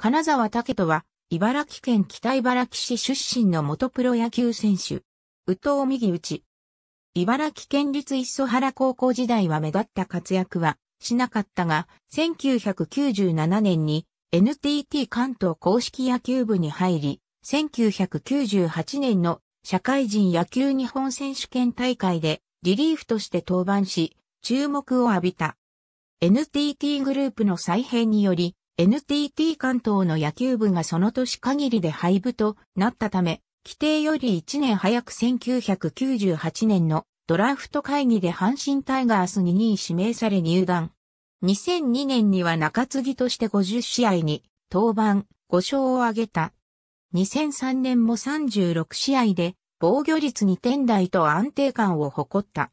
金沢武人は、茨城県北茨城市出身の元プロ野球選手。宇藤右内。茨城県立磯原高校時代は目立った活躍はしなかったが、1997年に NTT 関東公式野球部に入り、1998年の社会人野球日本選手権大会でリリーフとして登板し、注目を浴びた。NTT グループの再編により、NTT 関東の野球部がその年限りで廃部となったため、規定より1年早く1998年のドラフト会議で阪神タイガースに2位指名され入団。2002年には中継ぎとして50試合に登板5勝を挙げた。2003年も36試合で防御率2点台と安定感を誇った。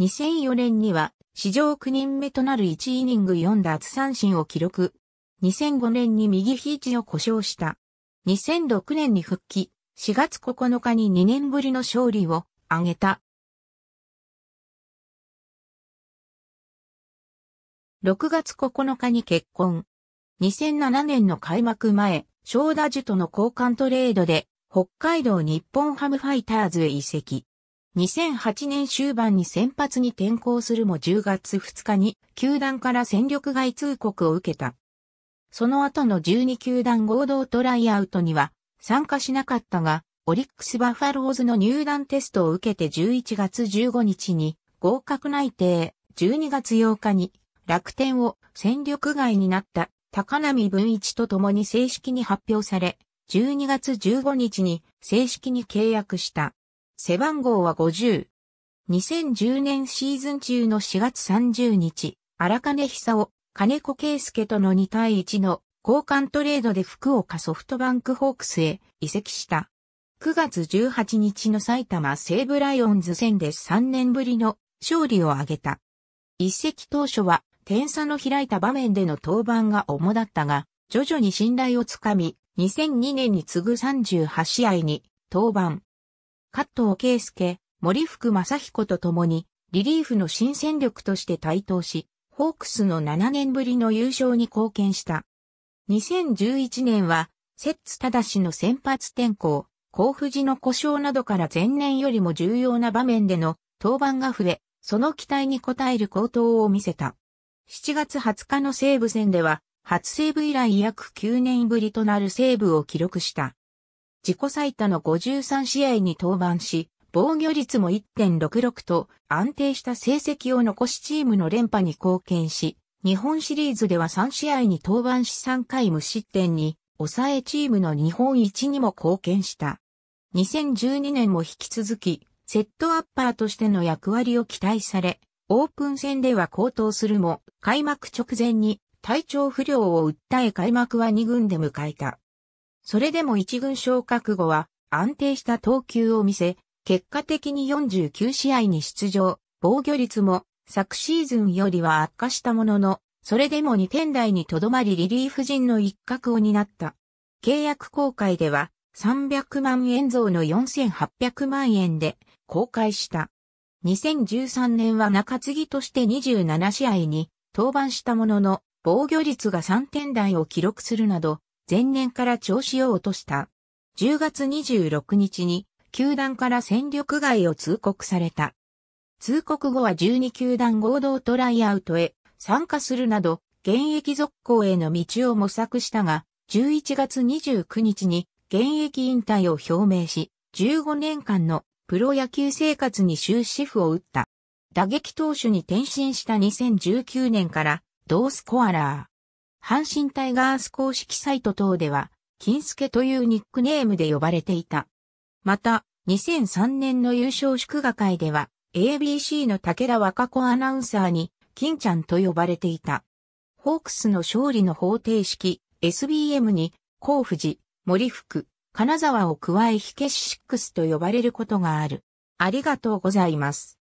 2004年には史上9人目となる1イニング4奪三振を記録。2005年に右肘を故障した。2006年に復帰、4月9日に2年ぶりの勝利を挙げた。6月9日に結婚。2007年の開幕前、正田樹との交換トレードで、北海道日本ハムファイターズへ移籍。2008年終盤に先発に転向するも10月2日に、球団から戦力外通告を受けた。その後の12球団合同トライアウトには参加しなかったが、オリックスバファローズの入団テストを受けて11月15日に合格内定、12月8日に楽天を戦力外になった高波文一と共に正式に発表され、12月15日に正式に契約した。背番号は50。2010年シーズン中の4月30日、荒金久夫、金子圭介との2対1の交換トレードで福岡ソフトバンクホークスへ移籍した。9月18日の埼玉西武ライオンズ戦で3年ぶりの勝利を挙げた。一席当初は点差の開いた場面での登板が主だったが、徐々に信頼をつかみ、2002年に次ぐ38試合に登板。加藤圭介、森福正彦と共にリリーフの新戦力として台頭し、ホークスの7年ぶりの優勝に貢献した。2011年は、セッツ正しの先発転向、甲府寺の故障などから前年よりも重要な場面での登板が増え、その期待に応える高騰を見せた。7月20日の西武戦では、初セーブ以来約9年ぶりとなる西武を記録した。自己最多の53試合に登板し、防御率も1.66と安定した成績を残しチームの連覇に貢献し、日本シリーズでは3試合に登板し3回無失点に抑えチームの日本一にも貢献した。2012年も引き続き、セットアッパーとしての役割を期待され、オープン戦では高騰するも、開幕直前に体調不良を訴え開幕は2軍で迎えた。それでも1軍昇格後は安定した投球を見せ、結果的に49試合に出場、防御率も昨シーズンよりは悪化したものの、それでも2点台にとどまりリリーフ陣の一角を担った。契約公開では300万円増の4800万円で公開した。2013年は中継ぎとして27試合に登板したものの防御率が3点台を記録するなど前年から調子を落とした。10月26日に球団から戦力外を通告された。通告後は12球団合同トライアウトへ参加するなど、現役続行への道を模索したが、11月29日に現役引退を表明し、15年間のプロ野球生活に終止符を打った。打撃投手に転身した2019年から、同スコアラー。阪神タイガース公式サイト等では、金助というニックネームで呼ばれていた。また、2003年の優勝祝賀会では、ABC の武田若子アナウンサーに、金ちゃんと呼ばれていた。ホークスの勝利の方程式、SBM に、甲富士、森福、金沢を加え火消し6と呼ばれることがある。ありがとうございます。